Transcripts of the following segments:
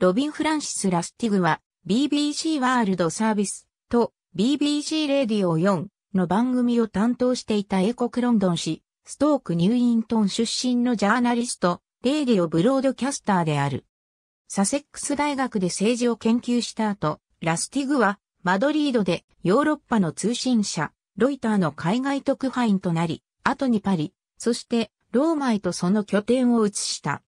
ロビン・フランシス・ラスティグは BBC ワールドサービスと BBC レディオ4の番組を担当していた英国ロンドン市ストーク・ニューイントン出身のジャーナリスト、レーディオ・ブロードキャスターである。サセックス大学で政治を研究した後、ラスティグはマドリードでヨーロッパの通信社、ロイターの海外特派員となり、後にパリ、そしてローマへとその拠点を移した。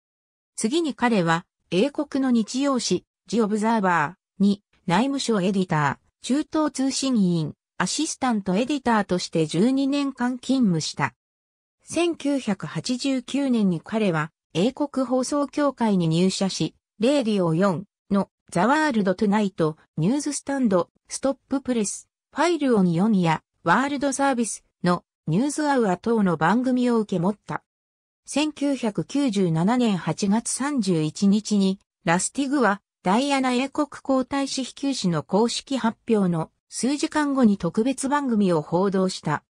次に彼は英国の日曜誌、ジ・オブザーバーに内務省エディター、中東通信委員、アシスタントエディターとして12年間勤務した。1989年に彼は英国放送協会に入社し、レーディオ4のザワールドトゥナイト、ニューススタンド、ストッププレス、ファイルオン4やワールドサービスのニューズアウア等の番組を受け持った。1997年8月31日に、ラスティグは、ダイアナ英国皇太子非休止の公式発表の数時間後に特別番組を報道した。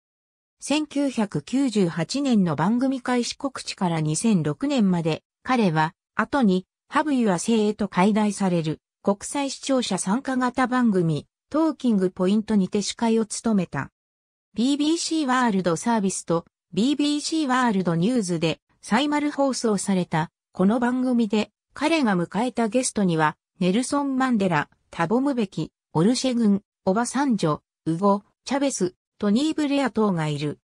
1998年の番組開始告知から2006年まで、彼は、後に、ハブユア生へと解題される、国際視聴者参加型番組、トーキングポイントにて司会を務めた。BBC ワールドサービスと BBC ワールドニュースでサイマル放送された、この番組で、彼が迎えたゲストには、ネルソン・マンデラ、タボムベキ、オルシェ軍、オバサンジョ、ウゴ、チャベス、トニー・ブレア等がいる。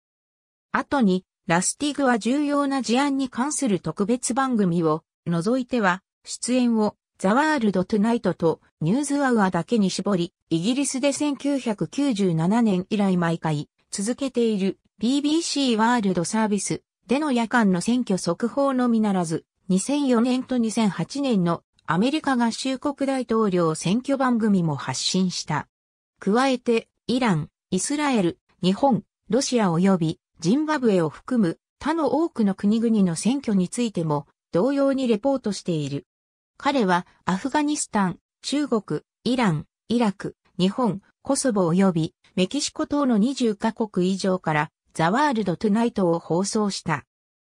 後に、ラスティグは重要な事案に関する特別番組を、除いては、出演を、ザワールド・トゥナイトとニューズ・アワーだけに絞り、イギリスで1997年以来毎回続けている BBC ワールドサービスでの夜間の選挙速報のみならず、2004年と2008年のアメリカ合衆国大統領選挙番組も発信した。加えて、イラン、イスラエル、日本、ロシア及びジンバブエを含む他の多くの国々の選挙についても同様にレポートしている。彼はアフガニスタン、中国、イラン、イラク、日本、コソボ及びメキシコ等の20カ国以上からザ・ワールド・トゥナイトを放送した。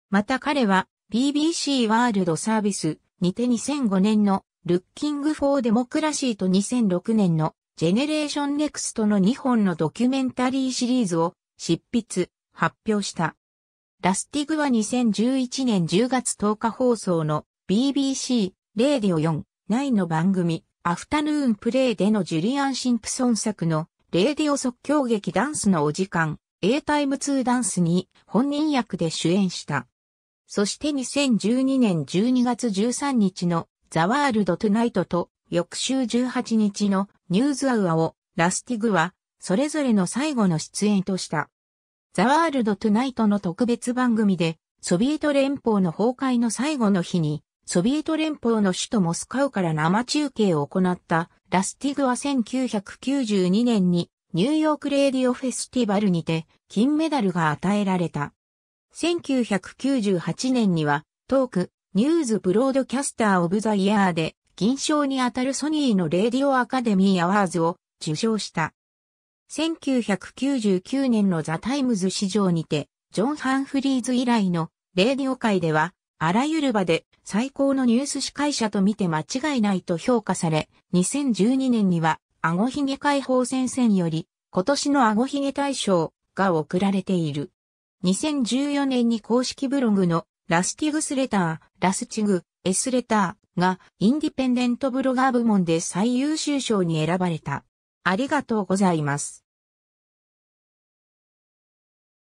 また彼は BBC ワールドサービスにて2005年のルッキング・フォー・デモクラシーと2006年のジェネレーション・ネクストの2本のドキュメンタリーシリーズを執筆、発表した。ラスティグは2011年10月10日放送の BBC レディオ4 9の番組アフタヌーンプレイでのジュリアン・シンプソン作のレーディオ即興劇ダンスのお時間 A タイム2ダンスに本人役で主演した。そして2012年12月13日のザワールドトゥナイトと翌週18日のニューズアウアをラスティグはそれぞれの最後の出演とした。ザワールドトゥナイトの特別番組でソビエト連邦の崩壊の最後の日にソビエト連邦の首都モスカウから生中継を行ったラスティグは1992年にニューヨークレディオフェスティバルにて金メダルが与えられた。1998年にはトーク、ニューズブロードキャスターオブザイヤーで銀賞にあたるソニーのレディオアカデミーアワーズを受賞した。1999年のザ・タイムズ史上にて、ジョン・ハンフリーズ以来のレーディオ界では、あらゆる場で最高のニュース司会者と見て間違いないと評価され、2012年にはあごひげ解放戦線より、今年のあごひげ大賞が贈られている。2014年に公式ブログのラスティグスレター、ラスチグ、エスレターがインディペンデントブロガー部門で最優秀賞に選ばれた。ありがとうございます。